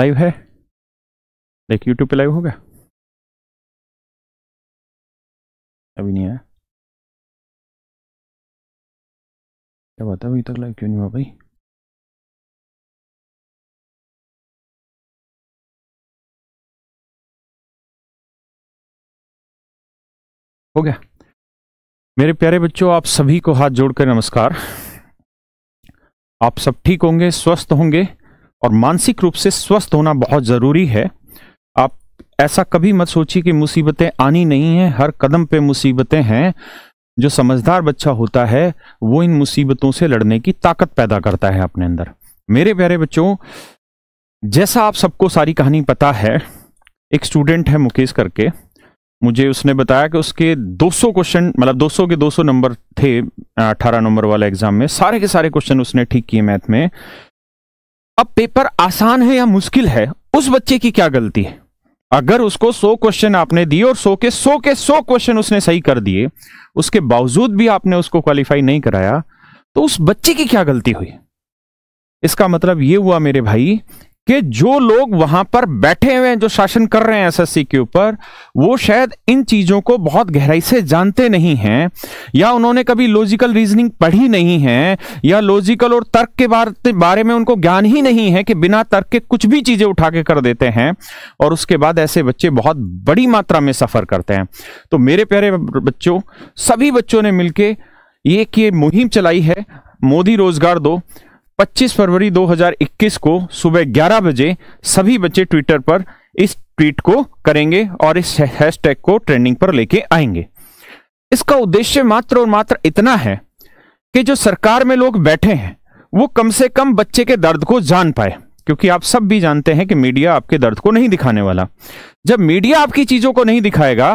live है like YouTube पे live होगा अभी नहीं आया क्या बात है अभी तक लाइव क्यों नहीं हुआ भाई हो गया मेरे प्यारे बच्चों आप सभी को हाथ जोड़कर नमस्कार आप सब ठीक होंगे स्वस्थ होंगे और मानसिक रूप से स्वस्थ होना बहुत ज़रूरी है आप ऐसा कभी मत सोचिए कि मुसीबतें आनी नहीं है हर कदम पे मुसीबतें हैं जो समझदार बच्चा होता है वो इन मुसीबतों से लड़ने की ताकत पैदा करता है अपने अंदर मेरे प्यारे बच्चों जैसा आप सबको सारी कहानी पता है एक स्टूडेंट है मुकेश करके मुझे उसने बताया कि उसके 200 क्वेश्चन मतलब 200 के 200 नंबर थे 18 नंबर वाले एग्जाम में सारे के सारे क्वेश्चन उसने ठीक किए मैथ में अब पेपर आसान है या मुश्किल है उस बच्चे की क्या गलती है अगर उसको 100 क्वेश्चन आपने दिए और 100 के 100 के 100 क्वेश्चन उसने सही कर दिए उसके बावजूद भी आपने उसको क्वालिफाई नहीं कराया तो उस बच्चे की क्या गलती हुई इसका मतलब ये हुआ मेरे भाई कि जो लोग वहां पर बैठे हुए हैं जो शासन कर रहे हैं एसएससी के ऊपर वो शायद इन चीजों को बहुत गहराई से जानते नहीं हैं या उन्होंने कभी लॉजिकल रीजनिंग पढ़ी नहीं है या लॉजिकल और तर्क के बारे में उनको ज्ञान ही नहीं है कि बिना तर्क के कुछ भी चीजें उठा के कर देते हैं और उसके बाद ऐसे बच्चे बहुत बड़ी मात्रा में सफर करते हैं तो मेरे प्यारे बच्चों सभी बच्चों ने मिलकर एक ये मुहिम चलाई है मोदी रोजगार दो 25 फरवरी 2021 को सुबह 11 बजे सभी बच्चे ट्विटर पर इस ट्वीट को करेंगे और इस हैशटैग को ट्रेंडिंग पर लेके आएंगे इसका उद्देश्य मात्र और मात्र इतना है कि जो सरकार में लोग बैठे हैं वो कम से कम बच्चे के दर्द को जान पाए क्योंकि आप सब भी जानते हैं कि मीडिया आपके दर्द को नहीं दिखाने वाला जब मीडिया आपकी चीज़ों को नहीं दिखाएगा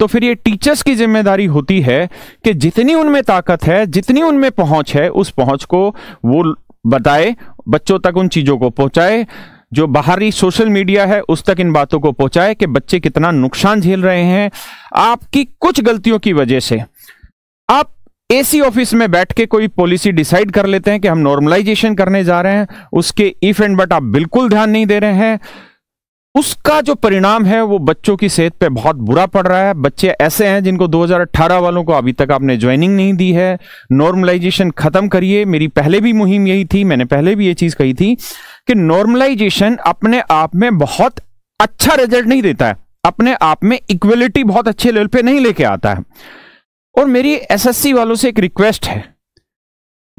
तो फिर ये टीचर्स की जिम्मेदारी होती है कि जितनी उनमें ताकत है जितनी उनमें पहुंच है उस पहुंच को वो बताए बच्चों तक उन चीज़ों को पहुंचाए जो बाहरी सोशल मीडिया है उस तक इन बातों को पहुंचाए कि बच्चे कितना नुकसान झेल रहे हैं आपकी कुछ गलतियों की वजह से आप एसी ऑफिस में बैठ के कोई पॉलिसी डिसाइड कर लेते हैं कि हम नॉर्मलाइजेशन करने जा रहे हैं उसके इफ एंड बट आप बिल्कुल ध्यान नहीं दे रहे हैं उसका जो परिणाम है वो बच्चों की सेहत पे बहुत बुरा पड़ रहा है बच्चे ऐसे हैं जिनको 2018 वालों को अभी तक आपने ज्वाइनिंग नहीं दी है नॉर्मलाइजेशन खत्म करिए मेरी पहले भी मुहिम यही थी मैंने पहले भी ये चीज़ कही थी कि नॉर्मलाइजेशन अपने आप में बहुत अच्छा रिजल्ट नहीं देता है अपने आप में इक्वलिटी बहुत अच्छे लेवल पे नहीं लेके आता है और मेरी एसएससी वालों से एक रिक्वेस्ट है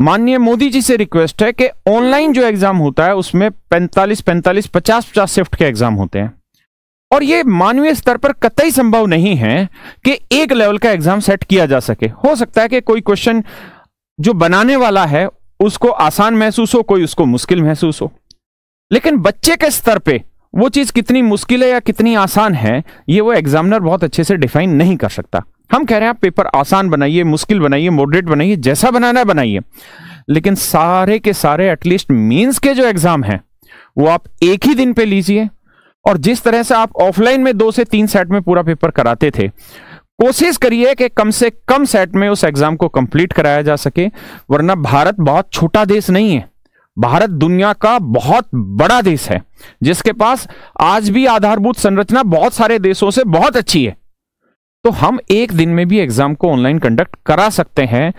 माननीय मोदी जी से रिक्वेस्ट है कि ऑनलाइन जो एग्जाम होता है उसमें 45 45 50 50 शिफ्ट के एग्जाम होते हैं और ये मानवीय स्तर पर कतई संभव नहीं है कि एक लेवल का एग्जाम सेट किया जा सके हो सकता है कि कोई क्वेश्चन जो बनाने वाला है उसको आसान महसूस हो कोई उसको मुश्किल महसूस हो लेकिन बच्चे के स्तर पर वो चीज़ कितनी मुश्किल है या कितनी आसान है ये वो एग्जामिनर बहुत अच्छे से डिफाइन नहीं कर सकता हम कह रहे हैं आप पेपर आसान बनाइए मुश्किल बनाइए मॉडरेट बनाइए जैसा बनाना है बनाइए लेकिन सारे के सारे एटलीस्ट मीन्स के जो एग्जाम हैं वो आप एक ही दिन पे लीजिए और जिस तरह से आप ऑफलाइन में दो से तीन सेट में पूरा पेपर कराते थे कोशिश करिए कि कम से कम सेट में उस एग्जाम को कंप्लीट कराया जा सके वरना भारत बहुत छोटा देश नहीं है भारत दुनिया का बहुत बड़ा देश है जिसके पास आज भी आधारभूत संरचना बहुत सारे देशों से बहुत अच्छी है तो हम एक दिन में भी एग्जाम को ऑनलाइन कंडक्ट करा सकते हैं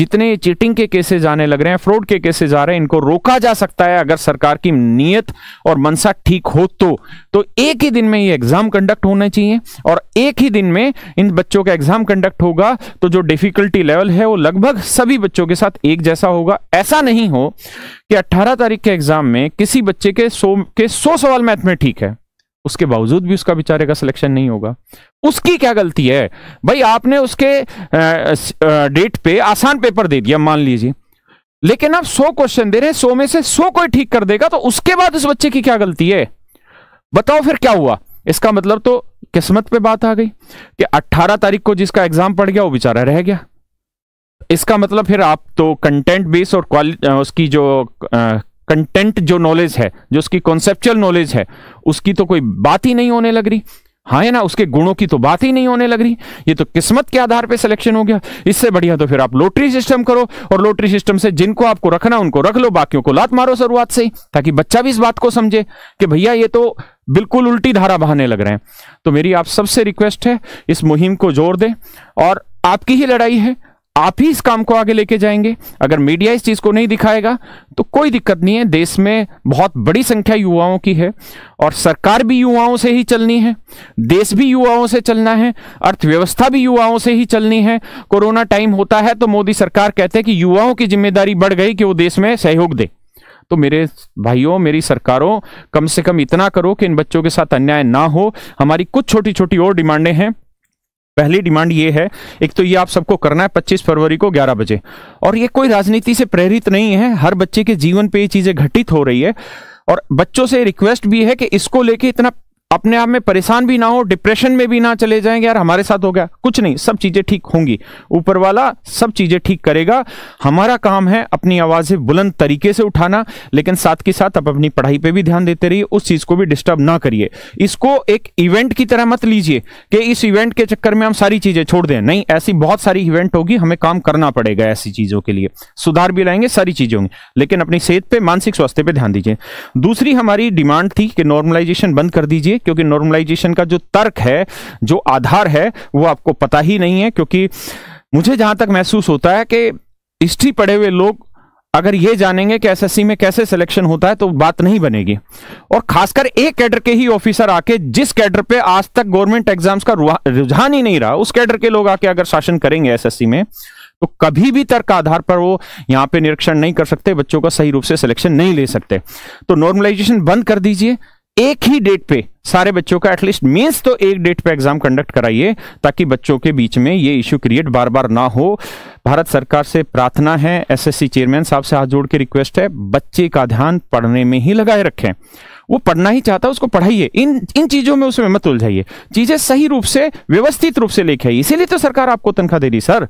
जितने चीटिंग के केसेस आने लग रहे हैं फ्रॉड के केसेस आ रहे हैं इनको रोका जा सकता है अगर सरकार की नीयत और मनसा ठीक हो तो तो एक ही दिन में ये एग्जाम कंडक्ट होने चाहिए और एक ही दिन में इन बच्चों का एग्जाम कंडक्ट होगा तो जो डिफिकल्टी लेवल है वो लगभग सभी बच्चों के साथ एक जैसा होगा ऐसा नहीं हो कि अट्ठारह तारीख के एग्जाम में किसी बच्चे के सौ के सौ सवाल मैथ में ठीक है उसके बावजूद भी उसका बेचारे का सिलेक्शन नहीं होगा उसकी क्या गलती है भाई आपने उसके डेट पे आसान पेपर दे दिया मान लीजिए लेकिन आप सौ क्वेश्चन दे रहे हैं सौ में से सौ कोई ठीक कर देगा तो उसके बाद उस बच्चे की क्या गलती है बताओ फिर क्या हुआ इसका मतलब तो किस्मत पे बात आ गई कि 18 तारीख को जिसका एग्जाम पड़ गया वो बेचारा रह गया इसका मतलब फिर आप तो कंटेंट बेस और उसकी जो कंटेंट जो नॉलेज है जो उसकी कॉन्सेप्चुअल नॉलेज है उसकी तो कोई बात ही नहीं होने लग रही हाँ है ना उसके गुणों की तो बात ही नहीं होने लग रही ये तो किस्मत के आधार पे सिलेक्शन हो गया इससे बढ़िया तो फिर आप लोटरी सिस्टम करो और लोटरी सिस्टम से जिनको आपको रखना उनको रख लो बाकियों को लात मारो शुरुआत से ही ताकि बच्चा भी इस बात को समझे कि भैया ये तो बिल्कुल उल्टी धारा बहाने लग रहे हैं तो मेरी आप सबसे रिक्वेस्ट है इस मुहिम को जोर दें और आपकी ही लड़ाई है आप ही इस काम को आगे लेके जाएंगे अगर मीडिया इस चीज़ को नहीं दिखाएगा तो कोई दिक्कत नहीं है देश में बहुत बड़ी संख्या युवाओं की है और सरकार भी युवाओं से ही चलनी है देश भी युवाओं से चलना है अर्थव्यवस्था भी युवाओं से ही चलनी है कोरोना टाइम होता है तो मोदी सरकार कहते हैं कि युवाओं की जिम्मेदारी बढ़ गई कि वो देश में सहयोग दे तो मेरे भाइयों मेरी सरकारों कम से कम इतना करो कि इन बच्चों के साथ अन्याय ना हो हमारी कुछ छोटी छोटी और डिमांडें हैं पहली डिमांड ये है एक तो ये आप सबको करना है 25 फरवरी को 11 बजे और ये कोई राजनीति से प्रेरित नहीं है हर बच्चे के जीवन पे ये चीजें घटित हो रही है और बच्चों से रिक्वेस्ट भी है कि इसको लेके इतना अपने आप में परेशान भी ना हो डिप्रेशन में भी ना चले जाएंगे यार हमारे साथ हो गया कुछ नहीं सब चीज़ें ठीक होंगी ऊपर वाला सब चीज़ें ठीक करेगा हमारा काम है अपनी आवाज़ें बुलंद तरीके से उठाना लेकिन साथ के साथ आप अपनी पढ़ाई पे भी ध्यान देते रहिए उस चीज़ को भी डिस्टर्ब ना करिए इसको एक इवेंट की तरह मत लीजिए कि इस इवेंट के चक्कर में हम सारी चीज़ें छोड़ दें नहीं ऐसी बहुत सारी इवेंट होगी हमें काम करना पड़ेगा ऐसी चीज़ों के लिए सुधार भी लाएंगे सारी चीज़ें होंगी लेकिन अपनी सेहत पर मानसिक स्वास्थ्य पर ध्यान दीजिए दूसरी हमारी डिमांड थी कि नॉर्मलाइजेशन बंद कर दीजिए क्योंकि नॉर्मलाइजेशन का जो तर्क है जो आधार है वो आपको पता ही नहीं है क्योंकि मुझे जहां तक महसूस होता है कि हिस्ट्री पढ़े हुए लोग अगर ये जानेंगे कि एसएससी में कैसे सिलेक्शन होता है तो बात नहीं बनेगी और खासकर एक कैडर के ही ऑफिसर आके जिस कैडर पे आज तक गवर्नमेंट एग्जाम्स का रुझान ही नहीं रहा उस कैडर के लोग आके अगर शासन करेंगे एसएससी में तो कभी भी तर्क आधार पर वो यहां पे निरीक्षण नहीं कर सकते बच्चों का सही रूप से सिलेक्शन नहीं ले सकते तो नॉर्मलाइजेशन बंद कर दीजिए एक ही डेट पे सारे बच्चों का एटलीस्ट मेंस तो एक डेट पे एग्जाम कंडक्ट कराइए ताकि बच्चों के बीच में ये इश्यू क्रिएट बार बार ना हो भारत सरकार से प्रार्थना है एसएससी चेयरमैन साहब से हाथ जोड़ के रिक्वेस्ट है बच्चे का ध्यान पढ़ने में ही लगाए रखें वो पढ़ना ही चाहता है उसको पढ़ाइए इन इन चीजों में उसमें मत उलझाइए चीजें सही रूप से व्यवस्थित रूप से लेके आइए इसीलिए तो सरकार आपको तनख्वाह दे रही सर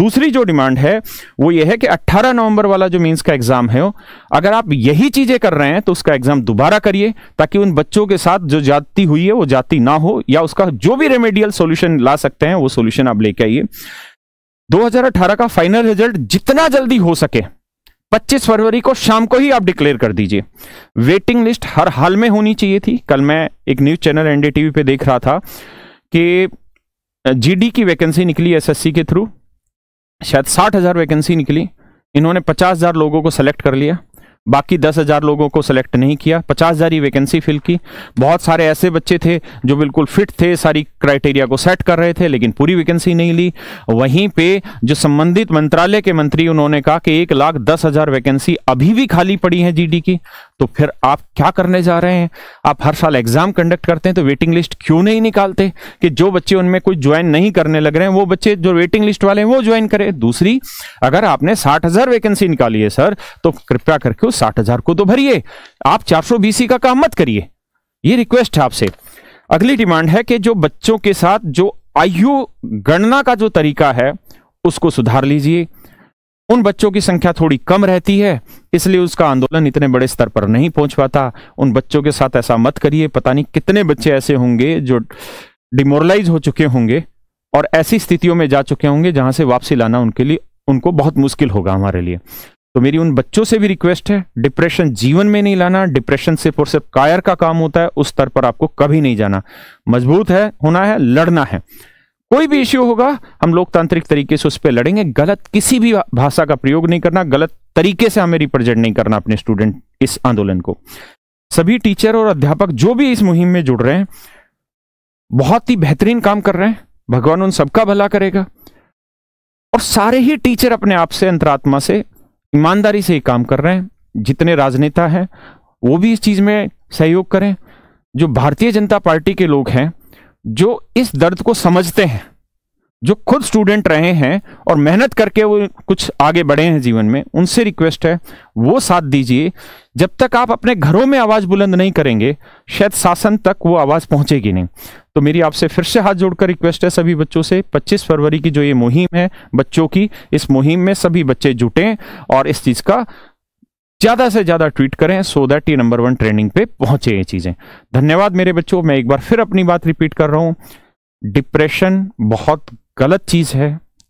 दूसरी जो डिमांड है वो ये है कि 18 नवंबर वाला जो मीन्स का एग्जाम है अगर आप यही चीजें कर रहे हैं तो उसका एग्जाम दोबारा करिए ताकि उन बच्चों के साथ जो जाती जाति हुई है वो जाति ना हो या उसका जो भी रेमेडियल सोल्यूशन ला सकते हैं वो सोल्यूशन आप लेके आइए 2018 का फाइनल रिजल्ट जितना जल्दी हो सके 25 फरवरी को शाम को ही आप डिक्लेयर कर दीजिए वेटिंग लिस्ट हर हाल में होनी चाहिए थी कल मैं एक न्यूज चैनल एनडीटीवी पे देख रहा था कि जीडी की वैकेंसी निकली एसएससी के थ्रू शायद साठ हजार वैकेंसी निकली इन्होंने पचास हजार लोगों को सेलेक्ट कर लिया बाकी दस हज़ार लोगों को सिलेक्ट नहीं किया पचास हज़ार ही वैकेंसी फिल की बहुत सारे ऐसे बच्चे थे जो बिल्कुल फिट थे सारी क्राइटेरिया को सेट कर रहे थे लेकिन पूरी वैकेंसी नहीं ली वहीं पे जो संबंधित मंत्रालय के मंत्री उन्होंने कहा कि एक लाख दस हज़ार वैकेंसी अभी भी खाली पड़ी है जीडी की तो फिर आप क्या करने जा रहे हैं आप हर साल एग्जाम कंडक्ट करते हैं तो वेटिंग लिस्ट क्यों नहीं निकालते कि जो बच्चे उनमें कोई ज्वाइन नहीं करने लग रहे हैं वो बच्चे जो वेटिंग लिस्ट वाले हैं वो ज्वाइन करें दूसरी अगर आपने साठ हजार वैकेंसी निकाली है सर तो कृपया करके उस साठ हजार को तो भरिए आप चार सौ बीसी का काम मत करिए ये रिक्वेस्ट है आपसे अगली डिमांड है कि जो बच्चों के साथ जो आयु गणना का जो तरीका है उसको सुधार लीजिए उन बच्चों की संख्या थोड़ी कम रहती है इसलिए उसका आंदोलन इतने बड़े स्तर पर नहीं पहुंच पाता उन बच्चों के साथ ऐसा मत करिए पता नहीं कितने बच्चे ऐसे होंगे जो डिमोरलाइज हो चुके होंगे और ऐसी स्थितियों में जा चुके होंगे जहां से वापसी लाना उनके लिए उनको बहुत मुश्किल होगा हमारे लिए तो मेरी उन बच्चों से भी रिक्वेस्ट है डिप्रेशन जीवन में नहीं लाना डिप्रेशन सिर्फ और सिर्फ कायर का काम होता है उस स्तर पर आपको कभी नहीं जाना मजबूत है होना है लड़ना है कोई भी इश्यू होगा हम लोकतांत्रिक तरीके से उस पर लड़ेंगे गलत किसी भी भाषा का प्रयोग नहीं करना गलत तरीके से हमें रिप्रेजेंट नहीं करना अपने स्टूडेंट इस आंदोलन को सभी टीचर और अध्यापक जो भी इस मुहिम में जुड़ रहे हैं बहुत ही बेहतरीन काम कर रहे हैं भगवान उन सबका भला करेगा और सारे ही टीचर अपने आप से अंतरात्मा से ईमानदारी से ही काम कर रहे हैं जितने राजनेता हैं वो भी इस चीज़ में सहयोग करें जो भारतीय जनता पार्टी के लोग हैं जो इस दर्द को समझते हैं जो खुद स्टूडेंट रहे हैं और मेहनत करके वो कुछ आगे बढ़े हैं जीवन में उनसे रिक्वेस्ट है वो साथ दीजिए जब तक आप अपने घरों में आवाज़ बुलंद नहीं करेंगे शायद शासन तक वो आवाज़ पहुंचेगी नहीं तो मेरी आपसे फिर से हाथ जोड़कर रिक्वेस्ट है सभी बच्चों से 25 फरवरी की जो ये मुहिम है बच्चों की इस मुहिम में सभी बच्चे जुटें और इस चीज़ का ज्यादा से ज्यादा ट्वीट करें सो दैट ये नंबर वन ट्रेंडिंग पे पहुंचे ये चीजें धन्यवाद मेरे बच्चों मैं एक बार फिर अपनी बात रिपीट कर रहा हूं डिप्रेशन बहुत गलत चीज है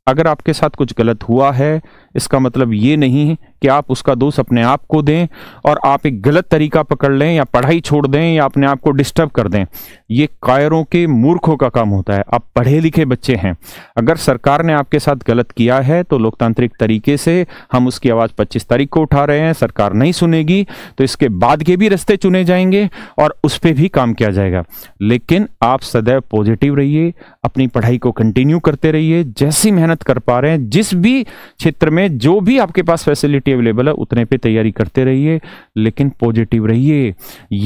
अगर आपके साथ कुछ गलत हुआ है इसका मतलब ये नहीं है कि आप उसका दोष अपने आप को दें और आप एक गलत तरीका पकड़ लें या पढ़ाई छोड़ दें या अपने आप को डिस्टर्ब कर दें ये कायरों के मूर्खों का काम होता है आप पढ़े लिखे बच्चे हैं अगर सरकार ने आपके साथ गलत किया है तो लोकतांत्रिक तरीके से हम उसकी आवाज़ पच्चीस तारीख को उठा रहे हैं सरकार नहीं सुनेगी तो इसके बाद के भी रस्ते चुने जाएंगे और उस पर भी काम किया जाएगा लेकिन आप सदैव पॉजिटिव रहिए अपनी पढ़ाई को कंटिन्यू करते रहिए जैसी मेहनत कर पा रहे हैं जिस भी क्षेत्र में में जो भी आपके पास फैसिलिटी अवेलेबल है उतने पे तैयारी करते रहिए लेकिन पॉजिटिव रहिए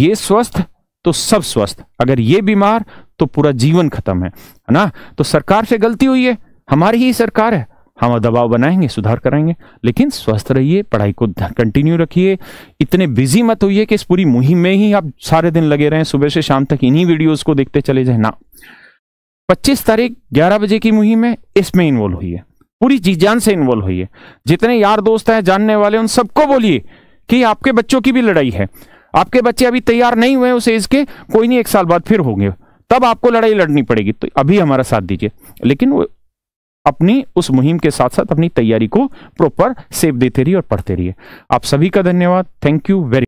ये स्वस्थ तो सब स्वस्थ अगर ये बीमार तो पूरा जीवन खत्म है है ना तो सरकार से गलती हुई है हमारी ही सरकार है हम दबाव बनाएंगे सुधार कराएंगे लेकिन स्वस्थ रहिए पढ़ाई को कंटिन्यू रखिए इतने बिजी मत होइए कि इस पूरी मुहिम में ही आप सारे दिन लगे रहें सुबह से शाम तक इन्हीं वीडियोस को देखते चले जाए ना 25 तारीख 11 बजे की मुहिम है इसमें इन्वॉल्व हुई है पूरी जी जान से इन्वॉल्व होइए जितने यार दोस्त हैं जानने वाले उन सबको बोलिए कि आपके बच्चों की भी लड़ाई है आपके बच्चे अभी तैयार नहीं हुए उस एज के कोई नहीं एक साल बाद फिर होंगे तब आपको लड़ाई लड़नी पड़ेगी तो अभी हमारा साथ दीजिए लेकिन वो अपनी उस मुहिम के साथ साथ अपनी तैयारी को प्रॉपर सेव देते रहिए और पढ़ते रहिए आप सभी का धन्यवाद थैंक यू वेरी